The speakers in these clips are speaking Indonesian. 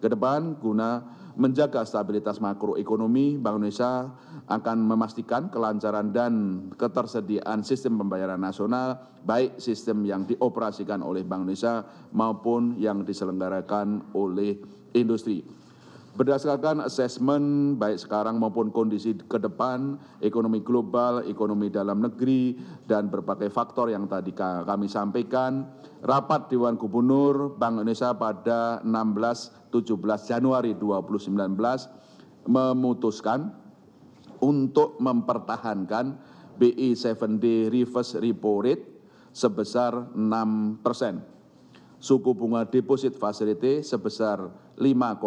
Kedepan, guna menjaga stabilitas makroekonomi, Bank Indonesia akan memastikan kelancaran dan ketersediaan sistem pembayaran nasional, baik sistem yang dioperasikan oleh Bank Indonesia maupun yang diselenggarakan oleh industri. Berdasarkan asesmen baik sekarang maupun kondisi ke depan, ekonomi global, ekonomi dalam negeri, dan berbagai faktor yang tadi kami sampaikan, rapat Dewan Gubernur Bank Indonesia pada 16-17 Januari 2019 memutuskan untuk mempertahankan BI 7 e d Reverse Repo Rate sebesar 6 persen suku bunga deposit facility sebesar 5,25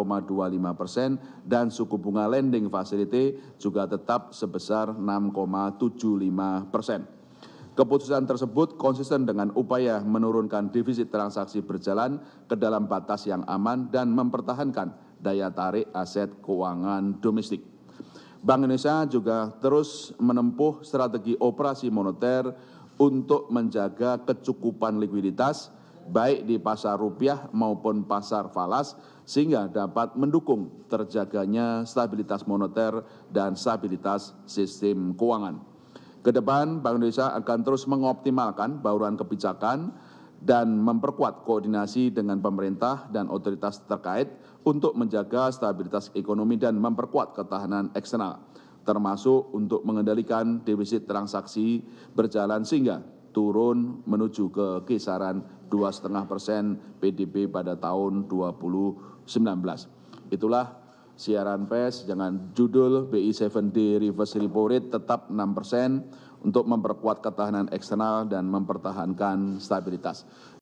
persen dan suku bunga lending facility juga tetap sebesar 6,75 persen. Keputusan tersebut konsisten dengan upaya menurunkan defisit transaksi berjalan ke dalam batas yang aman dan mempertahankan daya tarik aset keuangan domestik. Bank Indonesia juga terus menempuh strategi operasi moneter untuk menjaga kecukupan likuiditas, baik di pasar rupiah maupun pasar falas sehingga dapat mendukung terjaganya stabilitas moneter dan stabilitas sistem keuangan. Kedepan Bank Indonesia akan terus mengoptimalkan bauran kebijakan dan memperkuat koordinasi dengan pemerintah dan otoritas terkait untuk menjaga stabilitas ekonomi dan memperkuat ketahanan eksternal, termasuk untuk mengendalikan defisit transaksi berjalan sehingga turun menuju ke kisaran dua setengah persen PDB pada tahun 2019. Itulah siaran pers dengan judul BI 7D Reverse Repo Rate tetap 6 persen untuk memperkuat ketahanan eksternal dan mempertahankan stabilitas.